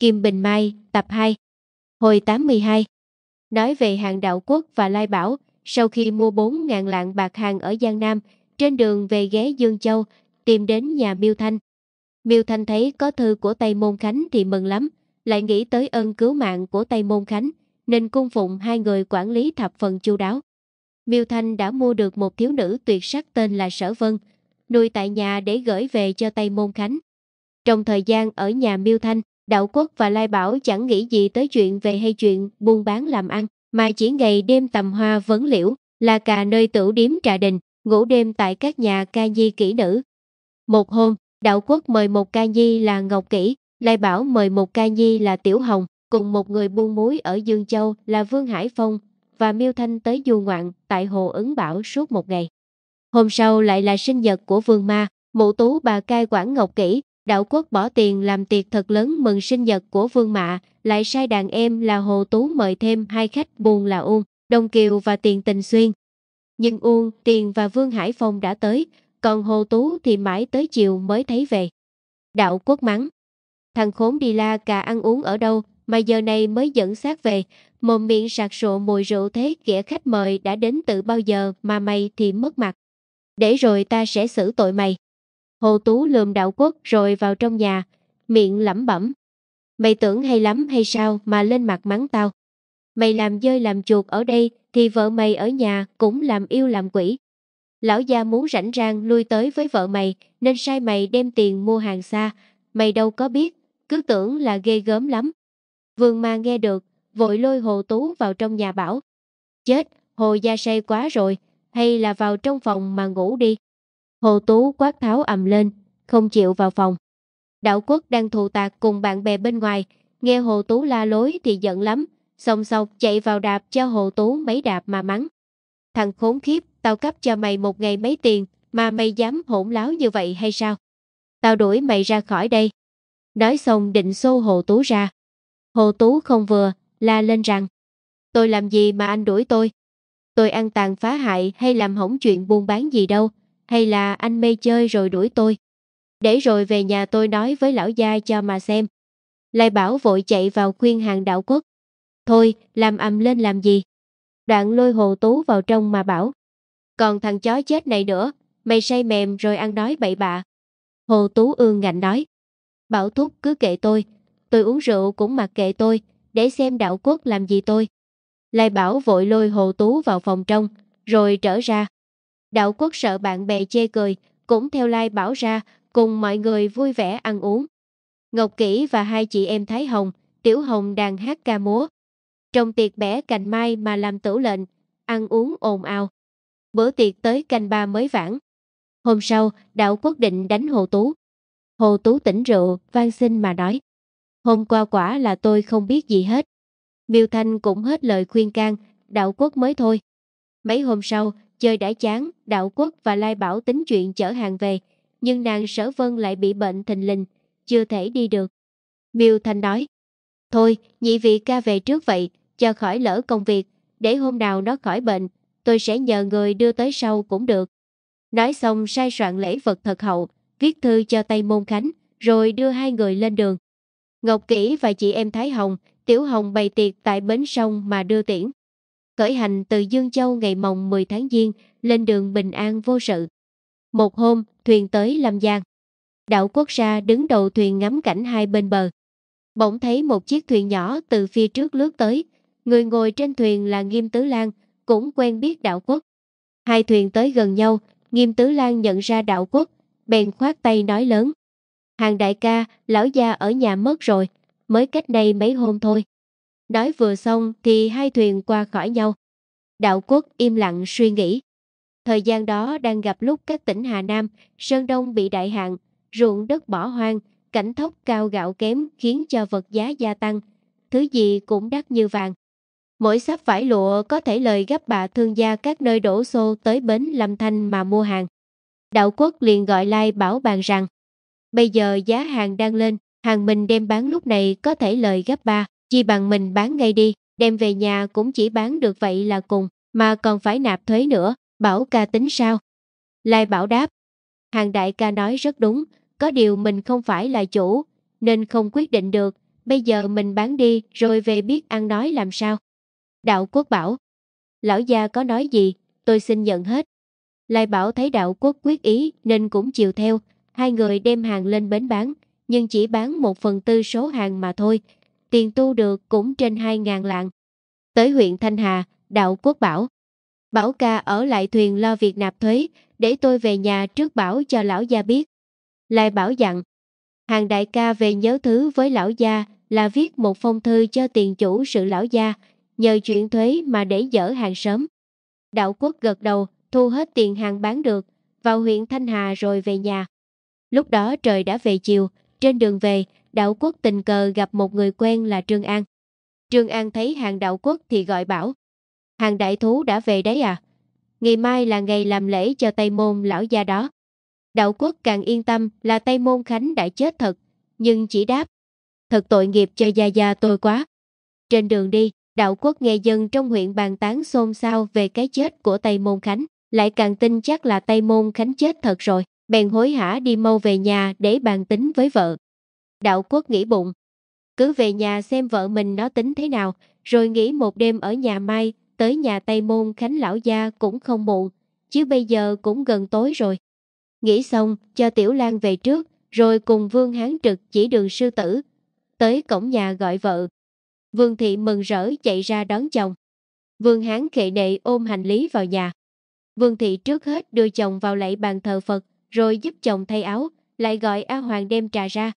Kim Bình Mai, tập 2 Hồi 82 Nói về hạng đạo quốc và Lai Bảo, sau khi mua 4.000 lạng bạc hàng ở Giang Nam, trên đường về ghé Dương Châu, tìm đến nhà Miêu Thanh. Miêu Thanh thấy có thư của Tây Môn Khánh thì mừng lắm, lại nghĩ tới ơn cứu mạng của Tây Môn Khánh, nên cung phụng hai người quản lý thập phần chu đáo. Miêu Thanh đã mua được một thiếu nữ tuyệt sắc tên là Sở Vân, nuôi tại nhà để gửi về cho Tây Môn Khánh. Trong thời gian ở nhà Miêu Thanh, Đạo Quốc và Lai Bảo chẳng nghĩ gì tới chuyện về hay chuyện buôn bán làm ăn, mà chỉ ngày đêm tầm hoa vấn liễu, là cà nơi tửu điếm trà đình, ngủ đêm tại các nhà ca nhi kỹ nữ. Một hôm, Đạo Quốc mời một ca nhi là Ngọc Kỷ, Lai Bảo mời một ca nhi là Tiểu Hồng, cùng một người buôn muối ở Dương Châu là Vương Hải Phong và Miêu Thanh tới du ngoạn tại Hồ Ứng Bảo suốt một ngày. Hôm sau lại là sinh nhật của Vương Ma, mụ tú bà cai quản Ngọc Kỷ, Đạo quốc bỏ tiền làm tiệc thật lớn mừng sinh nhật của Vương Mạ, lại sai đàn em là Hồ Tú mời thêm hai khách buồn là Uông, Đông Kiều và Tiền Tình Xuyên. Nhưng Uông, Tiền và Vương Hải Phong đã tới, còn Hồ Tú thì mãi tới chiều mới thấy về. Đạo quốc mắng. Thằng khốn đi la cà ăn uống ở đâu mà giờ này mới dẫn xác về, mồm miệng sạc sộ mùi rượu thế kẻ khách mời đã đến từ bao giờ mà mày thì mất mặt. Để rồi ta sẽ xử tội mày. Hồ Tú lườm đạo quốc rồi vào trong nhà, miệng lẩm bẩm. Mày tưởng hay lắm hay sao mà lên mặt mắng tao. Mày làm dơi làm chuột ở đây thì vợ mày ở nhà cũng làm yêu làm quỷ. Lão gia muốn rảnh rang lui tới với vợ mày nên sai mày đem tiền mua hàng xa. Mày đâu có biết, cứ tưởng là ghê gớm lắm. Vương ma nghe được, vội lôi Hồ Tú vào trong nhà bảo. Chết, Hồ gia say quá rồi, hay là vào trong phòng mà ngủ đi. Hồ Tú quát tháo ầm lên, không chịu vào phòng. Đạo quốc đang thù tạc cùng bạn bè bên ngoài, nghe Hồ Tú la lối thì giận lắm, song song chạy vào đạp cho Hồ Tú mấy đạp mà mắng. Thằng khốn khiếp, tao cấp cho mày một ngày mấy tiền, mà mày dám hỗn láo như vậy hay sao? Tao đuổi mày ra khỏi đây. Nói xong định xô Hồ Tú ra. Hồ Tú không vừa, la lên rằng, tôi làm gì mà anh đuổi tôi? Tôi ăn tàn phá hại hay làm hỏng chuyện buôn bán gì đâu, hay là anh mê chơi rồi đuổi tôi? Để rồi về nhà tôi nói với lão gia cho mà xem. Lai Bảo vội chạy vào khuyên hàng đạo quốc. Thôi, làm ầm lên làm gì? Đoạn lôi hồ tú vào trong mà bảo. Còn thằng chó chết này nữa, mày say mềm rồi ăn nói bậy bạ. Hồ tú ương ngạnh nói. Bảo thúc cứ kệ tôi, tôi uống rượu cũng mặc kệ tôi, để xem đạo quốc làm gì tôi. Lai Bảo vội lôi hồ tú vào phòng trong, rồi trở ra. Đạo quốc sợ bạn bè chê cười, cũng theo lai like bảo ra, cùng mọi người vui vẻ ăn uống. Ngọc Kỷ và hai chị em Thái Hồng, Tiểu Hồng đang hát ca múa. Trong tiệc bẻ cành mai mà làm tửu lệnh, ăn uống ồn ào. Bữa tiệc tới canh ba mới vãn. Hôm sau, đạo quốc định đánh Hồ Tú. Hồ Tú tỉnh rượu, vang xin mà nói. Hôm qua quả là tôi không biết gì hết. Miêu Thanh cũng hết lời khuyên can, đạo quốc mới thôi. Mấy hôm sau, chơi đã chán, đạo quốc và lai bảo tính chuyện chở hàng về, nhưng nàng sở vân lại bị bệnh thình lình, chưa thể đi được. Miêu Thanh nói, thôi, nhị vị ca về trước vậy, cho khỏi lỡ công việc, để hôm nào nó khỏi bệnh, tôi sẽ nhờ người đưa tới sau cũng được. Nói xong sai soạn lễ vật thật hậu, viết thư cho Tây Môn Khánh, rồi đưa hai người lên đường. Ngọc Kỷ và chị em Thái Hồng, Tiểu Hồng bày tiệc tại bến sông mà đưa tiễn khởi hành từ Dương Châu ngày mồng 10 tháng Giêng, lên đường bình an vô sự. Một hôm, thuyền tới Lâm Giang. Đạo quốc gia đứng đầu thuyền ngắm cảnh hai bên bờ. Bỗng thấy một chiếc thuyền nhỏ từ phía trước lướt tới. Người ngồi trên thuyền là Nghiêm Tứ Lan, cũng quen biết đạo quốc. Hai thuyền tới gần nhau, Nghiêm Tứ Lan nhận ra đạo quốc, bèn khoát tay nói lớn. Hàng đại ca, lão gia ở nhà mất rồi, mới cách đây mấy hôm thôi. Nói vừa xong thì hai thuyền qua khỏi nhau. Đạo quốc im lặng suy nghĩ. Thời gian đó đang gặp lúc các tỉnh Hà Nam, Sơn Đông bị đại hạn, ruộng đất bỏ hoang, cảnh thốc cao gạo kém khiến cho vật giá gia tăng. Thứ gì cũng đắt như vàng. Mỗi sắp vải lụa có thể lời gấp bà thương gia các nơi đổ xô tới bến Lâm Thanh mà mua hàng. Đạo quốc liền gọi Lai like bảo bàn rằng Bây giờ giá hàng đang lên, hàng mình đem bán lúc này có thể lời gấp ba chi bằng mình bán ngay đi, đem về nhà cũng chỉ bán được vậy là cùng, mà còn phải nạp thuế nữa, bảo ca tính sao? Lai bảo đáp, hàng đại ca nói rất đúng, có điều mình không phải là chủ, nên không quyết định được, bây giờ mình bán đi rồi về biết ăn nói làm sao. Đạo quốc bảo, lão gia có nói gì, tôi xin nhận hết. Lai bảo thấy đạo quốc quyết ý nên cũng chịu theo, hai người đem hàng lên bến bán, nhưng chỉ bán một phần tư số hàng mà thôi, tiền tu được cũng trên 2.000 lạng. Tới huyện Thanh Hà, đạo quốc bảo. Bảo ca ở lại thuyền lo việc nạp thuế, để tôi về nhà trước bảo cho lão gia biết. Lại bảo dặn, hàng đại ca về nhớ thứ với lão gia là viết một phong thư cho tiền chủ sự lão gia, nhờ chuyện thuế mà để dỡ hàng sớm. Đạo quốc gật đầu, thu hết tiền hàng bán được, vào huyện Thanh Hà rồi về nhà. Lúc đó trời đã về chiều, trên đường về, Đạo quốc tình cờ gặp một người quen là Trương An. Trương An thấy hàng đạo quốc thì gọi bảo. Hàng đại thú đã về đấy à? Ngày mai là ngày làm lễ cho Tây Môn lão gia đó. Đạo quốc càng yên tâm là Tây Môn Khánh đã chết thật, nhưng chỉ đáp. Thật tội nghiệp cho gia gia tôi quá. Trên đường đi, đạo quốc nghe dân trong huyện bàn tán xôn xao về cái chết của Tây Môn Khánh, lại càng tin chắc là Tây Môn Khánh chết thật rồi, bèn hối hả đi mau về nhà để bàn tính với vợ. Đạo quốc nghĩ bụng. Cứ về nhà xem vợ mình nó tính thế nào, rồi nghỉ một đêm ở nhà mai, tới nhà Tây Môn Khánh lão gia cũng không muộn, chứ bây giờ cũng gần tối rồi. Nghĩ xong, cho Tiểu Lan về trước, rồi cùng Vương Hán Trực chỉ đường sư tử, tới cổng nhà gọi vợ. Vương Thị mừng rỡ chạy ra đón chồng. Vương Hán khệ nệ ôm hành lý vào nhà. Vương Thị trước hết đưa chồng vào lạy bàn thờ Phật, rồi giúp chồng thay áo, lại gọi A Hoàng đem trà ra.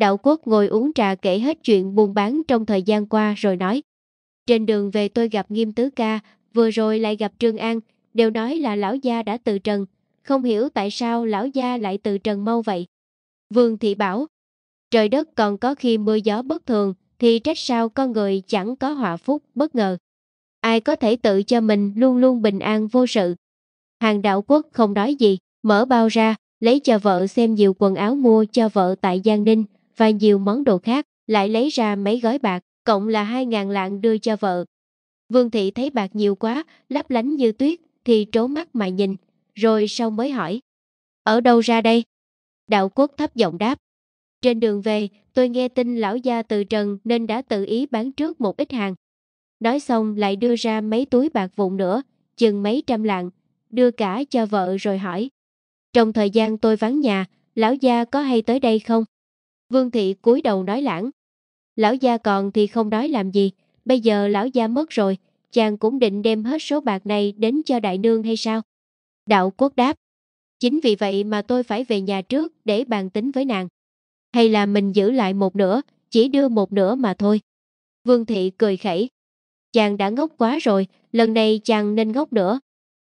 Đạo Quốc ngồi uống trà kể hết chuyện buôn bán trong thời gian qua rồi nói. Trên đường về tôi gặp Nghiêm Tứ Ca, vừa rồi lại gặp Trương An, đều nói là lão gia đã từ trần. Không hiểu tại sao lão gia lại từ trần mau vậy. Vương Thị bảo, trời đất còn có khi mưa gió bất thường, thì trách sao con người chẳng có họa phúc bất ngờ. Ai có thể tự cho mình luôn luôn bình an vô sự. Hàng đạo quốc không nói gì, mở bao ra, lấy cho vợ xem nhiều quần áo mua cho vợ tại Giang Ninh, và nhiều món đồ khác, lại lấy ra mấy gói bạc, cộng là 2.000 lạng đưa cho vợ. Vương thị thấy bạc nhiều quá, lấp lánh như tuyết, thì trố mắt mà nhìn, rồi sau mới hỏi. Ở đâu ra đây? Đạo quốc thấp giọng đáp. Trên đường về, tôi nghe tin lão gia từ trần nên đã tự ý bán trước một ít hàng. Nói xong lại đưa ra mấy túi bạc vụn nữa, chừng mấy trăm lạng, đưa cả cho vợ rồi hỏi. Trong thời gian tôi vắng nhà, lão gia có hay tới đây không? Vương thị cúi đầu nói lãng. Lão gia còn thì không nói làm gì, bây giờ lão gia mất rồi, chàng cũng định đem hết số bạc này đến cho đại nương hay sao? Đạo quốc đáp. Chính vì vậy mà tôi phải về nhà trước để bàn tính với nàng. Hay là mình giữ lại một nửa, chỉ đưa một nửa mà thôi. Vương thị cười khẩy. Chàng đã ngốc quá rồi, lần này chàng nên ngốc nữa.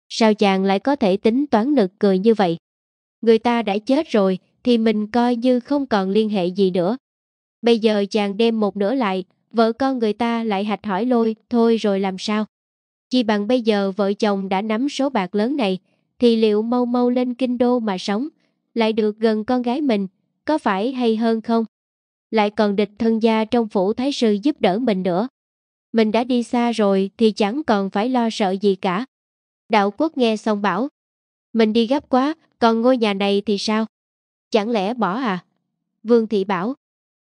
Sao chàng lại có thể tính toán nực cười như vậy? Người ta đã chết rồi, thì mình coi như không còn liên hệ gì nữa. Bây giờ chàng đem một nửa lại, vợ con người ta lại hạch hỏi lôi, thôi rồi làm sao? Chỉ bằng bây giờ vợ chồng đã nắm số bạc lớn này, thì liệu mau mau lên kinh đô mà sống, lại được gần con gái mình, có phải hay hơn không? Lại còn địch thân gia trong phủ thái sư giúp đỡ mình nữa. Mình đã đi xa rồi thì chẳng còn phải lo sợ gì cả. Đạo quốc nghe xong bảo, mình đi gấp quá, còn ngôi nhà này thì sao? Chẳng lẽ bỏ à? Vương Thị bảo,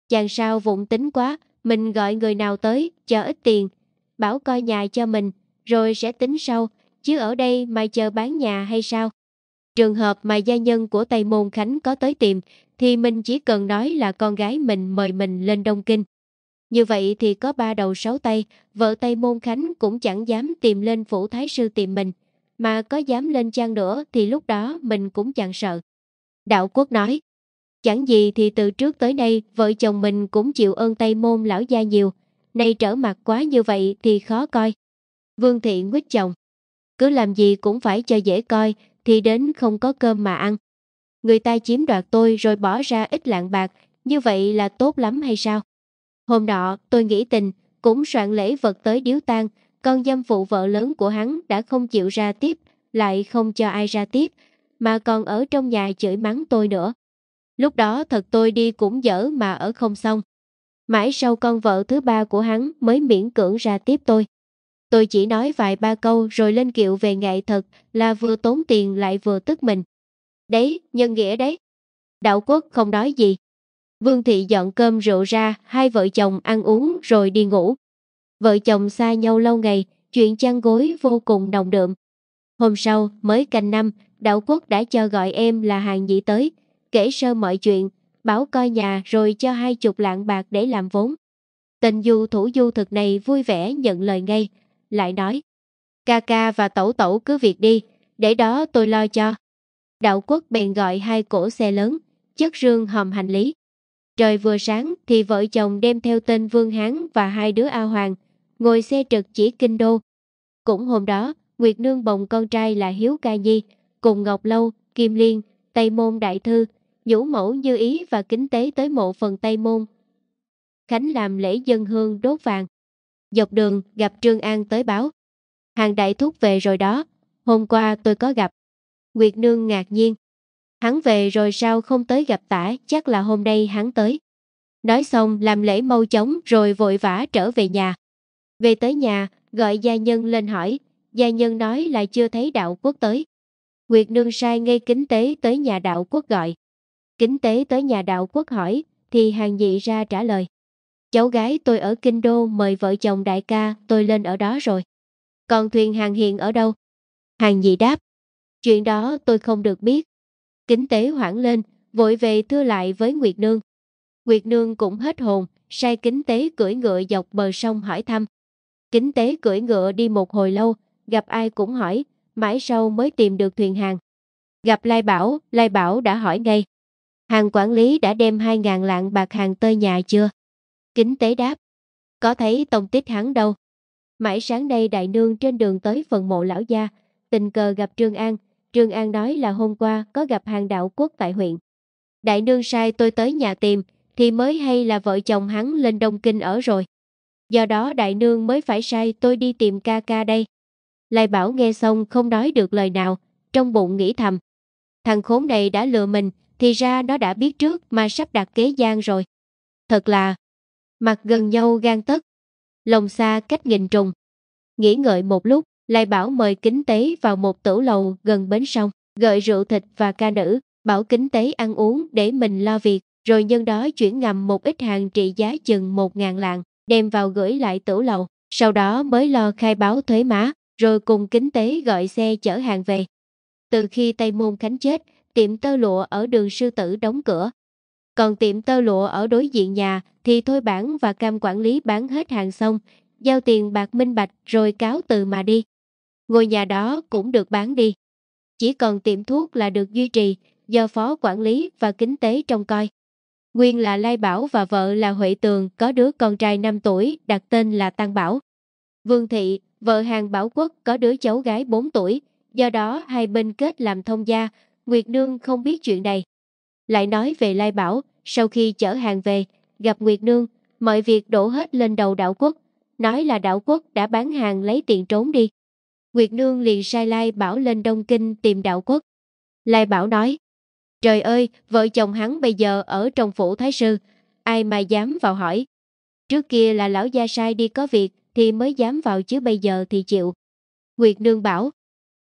chàng sao vụng tính quá, mình gọi người nào tới, cho ít tiền. Bảo coi nhà cho mình, rồi sẽ tính sau, chứ ở đây mà chờ bán nhà hay sao? Trường hợp mà gia nhân của Tây Môn Khánh có tới tìm, thì mình chỉ cần nói là con gái mình mời mình lên Đông Kinh. Như vậy thì có ba đầu sáu tay, vợ Tây Môn Khánh cũng chẳng dám tìm lên phủ thái sư tìm mình. Mà có dám lên trang nữa thì lúc đó mình cũng chẳng sợ. Đạo Quốc nói, chẳng gì thì từ trước tới nay vợ chồng mình cũng chịu ơn Tây Môn lão gia nhiều, nay trở mặt quá như vậy thì khó coi. Vương Thị nguyết chồng, cứ làm gì cũng phải cho dễ coi, thì đến không có cơm mà ăn. Người ta chiếm đoạt tôi rồi bỏ ra ít lạng bạc, như vậy là tốt lắm hay sao? Hôm nọ, tôi nghĩ tình, cũng soạn lễ vật tới điếu tang, con dâm phụ vợ lớn của hắn đã không chịu ra tiếp, lại không cho ai ra tiếp, mà còn ở trong nhà chửi mắng tôi nữa. Lúc đó thật tôi đi cũng dở mà ở không xong. Mãi sau con vợ thứ ba của hắn mới miễn cưỡng ra tiếp tôi. Tôi chỉ nói vài ba câu rồi lên kiệu về nghệ thật là vừa tốn tiền lại vừa tức mình. Đấy, nhân nghĩa đấy. Đạo quốc không nói gì. Vương thị dọn cơm rượu ra, hai vợ chồng ăn uống rồi đi ngủ. Vợ chồng xa nhau lâu ngày, chuyện chăn gối vô cùng nồng đượm. Hôm sau, mới canh năm, Đạo quốc đã chờ gọi em là hàng dị tới, kể sơ mọi chuyện, bảo coi nhà rồi cho hai chục lạng bạc để làm vốn. Tên du thủ du thực này vui vẻ nhận lời ngay, lại nói. Ca ca và tẩu tẩu cứ việc đi, để đó tôi lo cho. Đạo quốc bèn gọi hai cỗ xe lớn, chất rương hòm hành lý. Trời vừa sáng thì vợ chồng đem theo tên Vương Hán và hai đứa A Hoàng, ngồi xe trực chỉ kinh đô. Cũng hôm đó, Nguyệt Nương bồng con trai là Hiếu Ca Nhi, cùng Ngọc Lâu, Kim Liên, Tây Môn Đại Thư, Vũ Mẫu Như Ý và Kính Tế tới mộ phần Tây Môn. Khánh làm lễ dân hương đốt vàng. Dọc đường gặp Trương An tới báo. Hàng đại thúc về rồi đó, hôm qua tôi có gặp. Nguyệt Nương ngạc nhiên. Hắn về rồi sao không tới gặp tả, chắc là hôm nay hắn tới. Nói xong làm lễ mau chóng rồi vội vã trở về nhà. Về tới nhà, gọi gia nhân lên hỏi. Gia nhân nói là chưa thấy đạo quốc tới. Nguyệt Nương sai ngay kính tế tới nhà đạo quốc gọi. Kính tế tới nhà đạo quốc hỏi, thì hàng dị ra trả lời. Cháu gái tôi ở Kinh Đô mời vợ chồng đại ca tôi lên ở đó rồi. Còn thuyền hàng hiện ở đâu? Hàng dị đáp. Chuyện đó tôi không được biết. Kính tế hoảng lên, vội về thưa lại với Nguyệt Nương. Nguyệt Nương cũng hết hồn, sai kính tế cưỡi ngựa dọc bờ sông hỏi thăm. Kính tế cưỡi ngựa đi một hồi lâu, gặp ai cũng hỏi, mãi sau mới tìm được thuyền hàng. Gặp Lai Bảo, Lai Bảo đã hỏi ngay. Hàng quản lý đã đem 2.000 lạng bạc hàng tới nhà chưa? Kính tế đáp. Có thấy tông tích hắn đâu? Mãi sáng nay đại nương trên đường tới phần mộ lão gia, tình cờ gặp Trương An. Trương An nói là hôm qua có gặp hàng đạo quốc tại huyện. Đại nương sai tôi tới nhà tìm, thì mới hay là vợ chồng hắn lên Đông Kinh ở rồi. Do đó đại nương mới phải sai tôi đi tìm ca ca đây. Lai Bảo nghe xong không nói được lời nào, trong bụng nghĩ thầm. Thằng khốn này đã lừa mình, thì ra nó đã biết trước mà sắp đặt kế gian rồi. Thật là, mặt gần nhau gan tất, lòng xa cách nghìn trùng. Nghĩ ngợi một lúc, Lai Bảo mời Kính Tế vào một tửu lầu gần bến sông, gợi rượu thịt và ca nữ, bảo Kính Tế ăn uống để mình lo việc, rồi nhân đó chuyển ngầm một ít hàng trị giá chừng một ngàn lạng, đem vào gửi lại tửu lầu, sau đó mới lo khai báo thuế má rồi cùng kính tế gọi xe chở hàng về. Từ khi Tây Môn Khánh chết, tiệm tơ lụa ở đường sư tử đóng cửa. Còn tiệm tơ lụa ở đối diện nhà thì thôi bản và cam quản lý bán hết hàng xong, giao tiền bạc minh bạch rồi cáo từ mà đi. Ngôi nhà đó cũng được bán đi. Chỉ còn tiệm thuốc là được duy trì, do phó quản lý và kinh tế trông coi. Nguyên là Lai Bảo và vợ là Huệ Tường có đứa con trai 5 tuổi đặt tên là Tăng Bảo. Vương Thị Vợ hàng Bảo Quốc có đứa cháu gái 4 tuổi, do đó hai bên kết làm thông gia, Nguyệt Nương không biết chuyện này. Lại nói về Lai Bảo, sau khi chở hàng về, gặp Nguyệt Nương, mọi việc đổ hết lên đầu đạo quốc, nói là đạo quốc đã bán hàng lấy tiền trốn đi. Nguyệt Nương liền sai Lai Bảo lên Đông Kinh tìm đạo quốc. Lai Bảo nói, trời ơi, vợ chồng hắn bây giờ ở trong phủ Thái Sư, ai mà dám vào hỏi. Trước kia là lão gia sai đi có việc, thì mới dám vào chứ bây giờ thì chịu. Nguyệt Nương bảo,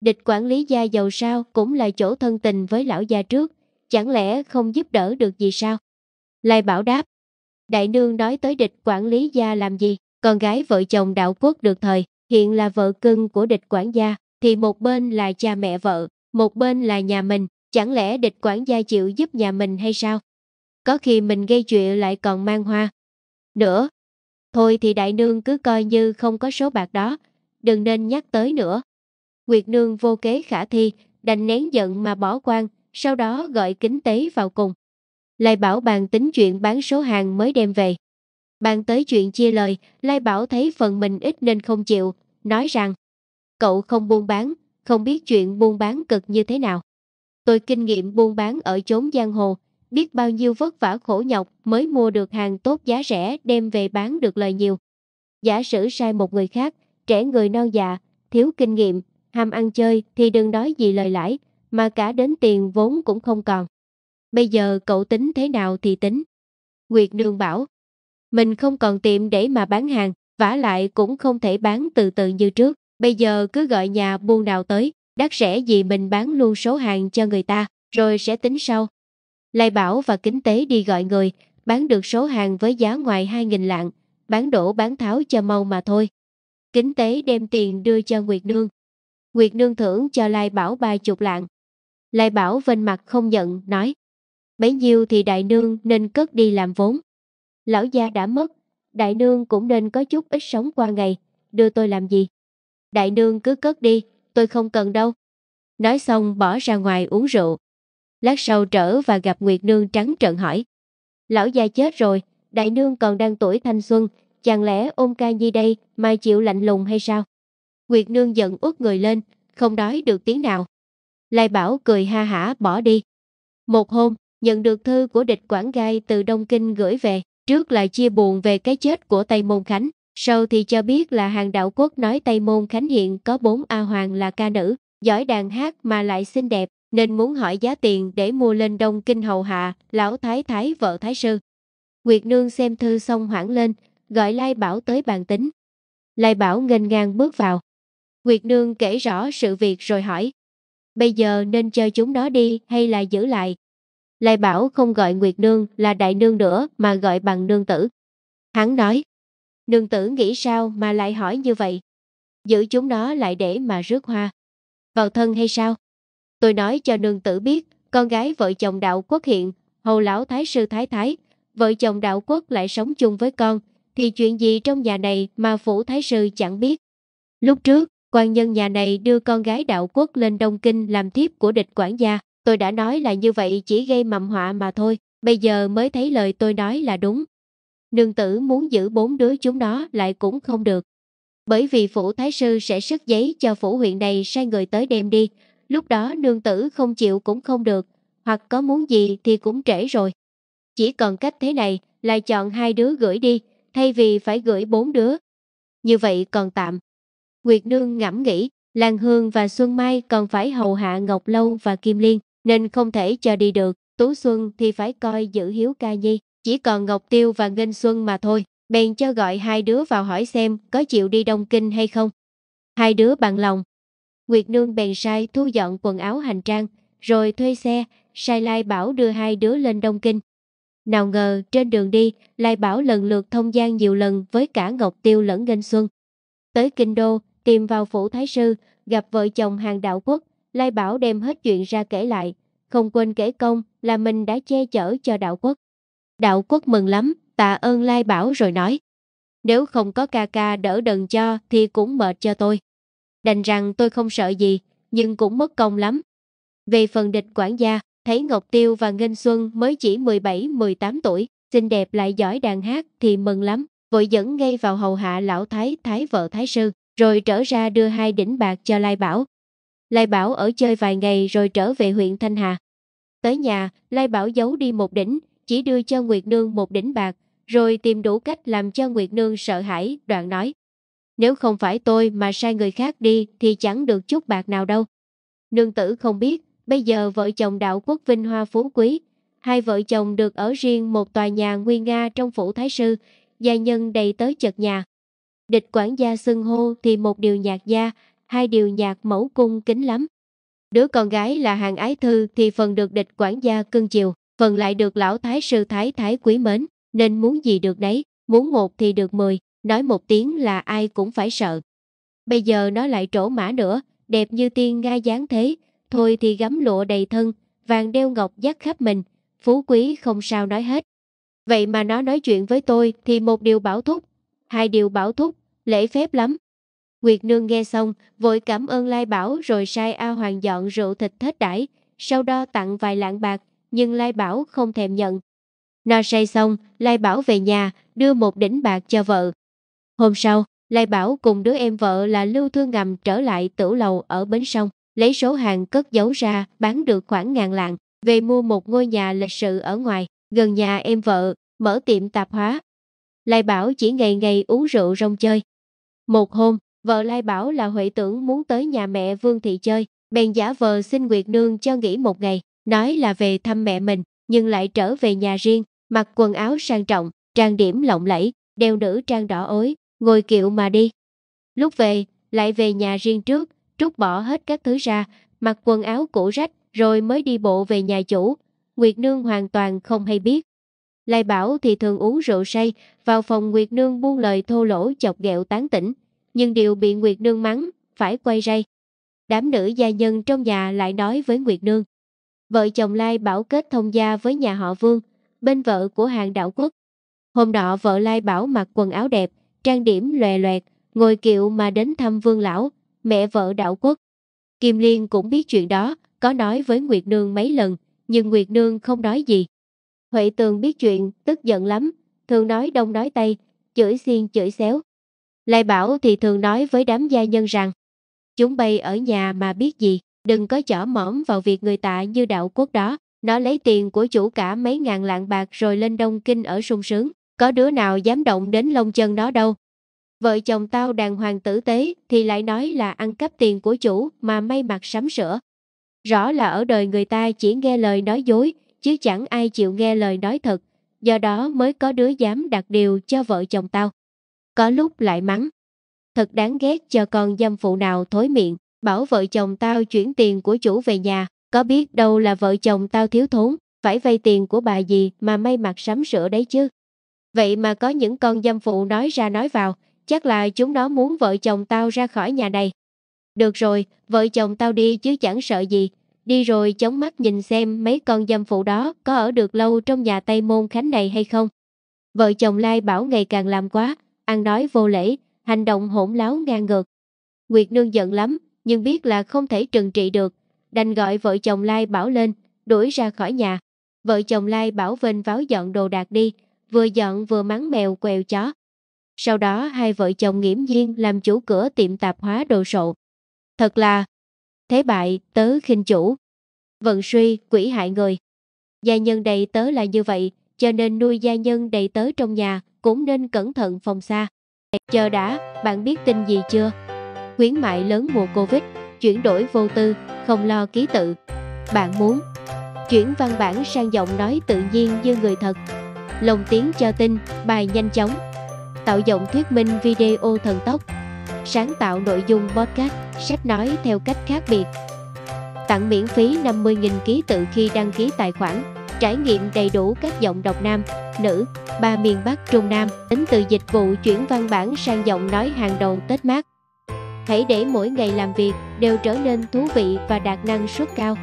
địch quản lý gia giàu sao cũng là chỗ thân tình với lão gia trước, chẳng lẽ không giúp đỡ được gì sao? Lai Bảo đáp, Đại Nương nói tới địch quản lý gia làm gì, con gái vợ chồng đạo quốc được thời, hiện là vợ cưng của địch quản gia, thì một bên là cha mẹ vợ, một bên là nhà mình, chẳng lẽ địch quản gia chịu giúp nhà mình hay sao? Có khi mình gây chuyện lại còn mang hoa. Nữa, Thôi thì đại nương cứ coi như không có số bạc đó, đừng nên nhắc tới nữa. Nguyệt nương vô kế khả thi, đành nén giận mà bỏ quan, sau đó gọi kính tế vào cùng. Lai Bảo bàn tính chuyện bán số hàng mới đem về. Bàn tới chuyện chia lời, Lai Bảo thấy phần mình ít nên không chịu, nói rằng Cậu không buôn bán, không biết chuyện buôn bán cực như thế nào. Tôi kinh nghiệm buôn bán ở chốn giang hồ, biết bao nhiêu vất vả khổ nhọc mới mua được hàng tốt giá rẻ đem về bán được lời nhiều. Giả sử sai một người khác, trẻ người non dạ, thiếu kinh nghiệm, ham ăn chơi thì đừng nói gì lời lãi, mà cả đến tiền vốn cũng không còn. Bây giờ cậu tính thế nào thì tính. Nguyệt Nương bảo, mình không còn tiệm để mà bán hàng, vả lại cũng không thể bán từ từ như trước, bây giờ cứ gọi nhà buôn nào tới, đắt rẻ gì mình bán luôn số hàng cho người ta, rồi sẽ tính sau. Lai Bảo và Kính Tế đi gọi người, bán được số hàng với giá ngoài 2.000 lạng, bán đổ bán tháo cho mau mà thôi. Kính Tế đem tiền đưa cho Nguyệt Nương. Nguyệt Nương thưởng cho Lai Bảo ba chục lạng. Lai Bảo vênh mặt không nhận, nói. Bấy nhiêu thì đại nương nên cất đi làm vốn. Lão gia đã mất, đại nương cũng nên có chút ít sống qua ngày, đưa tôi làm gì? Đại nương cứ cất đi, tôi không cần đâu. Nói xong bỏ ra ngoài uống rượu. Lát sau trở và gặp Nguyệt Nương trắng trợn hỏi. Lão gia chết rồi, đại nương còn đang tuổi thanh xuân, chẳng lẽ ôm ca nhi đây mà chịu lạnh lùng hay sao? Nguyệt Nương giận út người lên, không nói được tiếng nào. Lai Bảo cười ha hả bỏ đi. Một hôm, nhận được thư của địch Quảng Gai từ Đông Kinh gửi về, trước lại chia buồn về cái chết của Tây Môn Khánh, sau thì cho biết là hàng đạo quốc nói Tây Môn Khánh hiện có bốn A Hoàng là ca nữ, giỏi đàn hát mà lại xinh đẹp, nên muốn hỏi giá tiền để mua lên đông kinh hầu hạ, lão thái thái vợ thái sư. Nguyệt nương xem thư xong hoảng lên, gọi Lai Bảo tới bàn tính. Lai Bảo nghênh ngang bước vào. Nguyệt nương kể rõ sự việc rồi hỏi. Bây giờ nên cho chúng nó đi hay là giữ lại? Lai Bảo không gọi Nguyệt nương là đại nương nữa mà gọi bằng nương tử. Hắn nói. Nương tử nghĩ sao mà lại hỏi như vậy? Giữ chúng nó lại để mà rước hoa. Vào thân hay sao? Tôi nói cho nương tử biết, con gái vợ chồng đạo quốc hiện, hầu lão thái sư thái thái, vợ chồng đạo quốc lại sống chung với con, thì chuyện gì trong nhà này mà phủ thái sư chẳng biết. Lúc trước, quan nhân nhà này đưa con gái đạo quốc lên Đông Kinh làm thiếp của địch quản gia, tôi đã nói là như vậy chỉ gây mầm họa mà thôi, bây giờ mới thấy lời tôi nói là đúng. Nương tử muốn giữ bốn đứa chúng nó lại cũng không được. Bởi vì phủ thái sư sẽ sức giấy cho phủ huyện này sai người tới đem đi, lúc đó nương tử không chịu cũng không được, hoặc có muốn gì thì cũng trễ rồi. Chỉ còn cách thế này là chọn hai đứa gửi đi, thay vì phải gửi bốn đứa. Như vậy còn tạm. Nguyệt Nương ngẫm nghĩ, Lan Hương và Xuân Mai còn phải hầu hạ Ngọc Lâu và Kim Liên, nên không thể cho đi được, Tú Xuân thì phải coi giữ hiếu ca nhi, chỉ còn Ngọc Tiêu và ngân Xuân mà thôi, bèn cho gọi hai đứa vào hỏi xem có chịu đi Đông Kinh hay không. Hai đứa bằng lòng, Nguyệt Nương bèn sai thu dọn quần áo hành trang, rồi thuê xe, sai Lai Bảo đưa hai đứa lên Đông Kinh. Nào ngờ trên đường đi, Lai Bảo lần lượt thông gian nhiều lần với cả Ngọc Tiêu lẫn Nghênh Xuân. Tới Kinh Đô, tìm vào phủ Thái Sư, gặp vợ chồng hàng đạo quốc, Lai Bảo đem hết chuyện ra kể lại, không quên kể công là mình đã che chở cho đạo quốc. Đạo quốc mừng lắm, tạ ơn Lai Bảo rồi nói. Nếu không có ca ca đỡ đần cho thì cũng mệt cho tôi. Đành rằng tôi không sợ gì, nhưng cũng mất công lắm. Về phần địch quản gia, thấy Ngọc Tiêu và ngân Xuân mới chỉ 17-18 tuổi, xinh đẹp lại giỏi đàn hát thì mừng lắm, vội dẫn ngay vào hầu hạ lão thái thái vợ thái sư, rồi trở ra đưa hai đỉnh bạc cho Lai Bảo. Lai Bảo ở chơi vài ngày rồi trở về huyện Thanh Hà. Tới nhà, Lai Bảo giấu đi một đỉnh, chỉ đưa cho Nguyệt Nương một đỉnh bạc, rồi tìm đủ cách làm cho Nguyệt Nương sợ hãi, đoạn nói. Nếu không phải tôi mà sai người khác đi thì chẳng được chút bạc nào đâu. Nương tử không biết, bây giờ vợ chồng đạo quốc vinh hoa phú quý. Hai vợ chồng được ở riêng một tòa nhà nguy nga trong phủ thái sư, gia nhân đầy tới chật nhà. Địch quản gia xưng hô thì một điều nhạc gia, hai điều nhạc mẫu cung kính lắm. Đứa con gái là hàng ái thư thì phần được địch quản gia cưng chiều, phần lại được lão thái sư thái thái quý mến, nên muốn gì được đấy, muốn một thì được mười, nói một tiếng là ai cũng phải sợ. Bây giờ nó lại trổ mã nữa, đẹp như tiên nga dáng thế, thôi thì gấm lụa đầy thân, vàng đeo ngọc dắt khắp mình, phú quý không sao nói hết. Vậy mà nó nói chuyện với tôi thì một điều bảo thúc, hai điều bảo thúc, lễ phép lắm. Nguyệt Nương nghe xong, vội cảm ơn Lai Bảo rồi sai A Hoàng dọn rượu thịt thết đãi, sau đó tặng vài lạng bạc, nhưng Lai Bảo không thèm nhận. Nó say xong, Lai Bảo về nhà, đưa một đỉnh bạc cho vợ. Hôm sau, Lai Bảo cùng đứa em vợ là Lưu Thương Ngầm trở lại tửu lầu ở Bến Sông, lấy số hàng cất giấu ra bán được khoảng ngàn lạng, về mua một ngôi nhà lịch sự ở ngoài, gần nhà em vợ, mở tiệm tạp hóa. Lai Bảo chỉ ngày ngày uống rượu rong chơi. Một hôm, vợ Lai Bảo là Huệ Tưởng muốn tới nhà mẹ Vương Thị chơi, bèn giả vờ xin Nguyệt Nương cho nghỉ một ngày, nói là về thăm mẹ mình, nhưng lại trở về nhà riêng, mặc quần áo sang trọng, trang điểm lộng lẫy, đeo nữ trang đỏ ối, Ngồi kiệu mà đi. Lúc về, lại về nhà riêng trước, trút bỏ hết các thứ ra, mặc quần áo cũ rách, rồi mới đi bộ về nhà chủ. Nguyệt Nương hoàn toàn không hay biết. Lai Bảo thì thường uống rượu say, vào phòng Nguyệt Nương buông lời thô lỗ chọc ghẹo tán tỉnh, nhưng điều bị Nguyệt Nương mắng, phải quay ray. Đám nữ gia nhân trong nhà lại nói với Nguyệt Nương. Vợ chồng Lai Bảo kết thông gia với nhà họ Vương, bên vợ của hàng đảo quốc. Hôm đó vợ Lai Bảo mặc quần áo đẹp, trang điểm lòe loẹt, ngồi kiệu mà đến thăm vương lão, mẹ vợ đạo quốc. Kim Liên cũng biết chuyện đó, có nói với Nguyệt Nương mấy lần, nhưng Nguyệt Nương không nói gì. Huệ Tường biết chuyện, tức giận lắm, thường nói đông nói tây, chửi xiên chửi xéo. Lai Bảo thì thường nói với đám gia nhân rằng, chúng bay ở nhà mà biết gì, đừng có chỏ mõm vào việc người tạ như đạo quốc đó, nó lấy tiền của chủ cả mấy ngàn lạng bạc rồi lên Đông Kinh ở sung sướng có đứa nào dám động đến lông chân nó đâu. Vợ chồng tao đàng hoàng tử tế thì lại nói là ăn cắp tiền của chủ mà may mặt sắm sửa. Rõ là ở đời người ta chỉ nghe lời nói dối, chứ chẳng ai chịu nghe lời nói thật, do đó mới có đứa dám đặt điều cho vợ chồng tao. Có lúc lại mắng. Thật đáng ghét cho con dâm phụ nào thối miệng, bảo vợ chồng tao chuyển tiền của chủ về nhà, có biết đâu là vợ chồng tao thiếu thốn, phải vay tiền của bà gì mà may mặt sắm sửa đấy chứ. Vậy mà có những con dâm phụ nói ra nói vào, chắc là chúng nó muốn vợ chồng tao ra khỏi nhà này. Được rồi, vợ chồng tao đi chứ chẳng sợ gì, đi rồi chống mắt nhìn xem mấy con dâm phụ đó có ở được lâu trong nhà Tây Môn Khánh này hay không. Vợ chồng Lai Bảo ngày càng làm quá, ăn nói vô lễ, hành động hỗn láo ngang ngược. Nguyệt Nương giận lắm, nhưng biết là không thể trừng trị được, đành gọi vợ chồng Lai Bảo lên, đuổi ra khỏi nhà. Vợ chồng Lai Bảo vênh váo dọn đồ đạc đi, vừa giận vừa mắng mèo quèo chó. Sau đó hai vợ chồng nghiễm nhiên làm chủ cửa tiệm tạp hóa đồ sộ. Thật là thế bại, tớ khinh chủ. Vận suy, quỷ hại người. Gia nhân đầy tớ là như vậy, cho nên nuôi gia nhân đầy tớ trong nhà cũng nên cẩn thận phòng xa. Chờ đã, bạn biết tin gì chưa? Khuyến mại lớn mùa Covid, chuyển đổi vô tư, không lo ký tự. Bạn muốn chuyển văn bản sang giọng nói tự nhiên như người thật lồng tiếng cho tin, bài nhanh chóng, tạo giọng thuyết minh video thần tốc, sáng tạo nội dung podcast, sách nói theo cách khác biệt. Tặng miễn phí 50.000 ký tự khi đăng ký tài khoản, trải nghiệm đầy đủ các giọng đọc nam, nữ, ba miền Bắc Trung Nam, tính từ dịch vụ chuyển văn bản sang giọng nói hàng đầu Tết Mát. Hãy để mỗi ngày làm việc đều trở nên thú vị và đạt năng suất cao.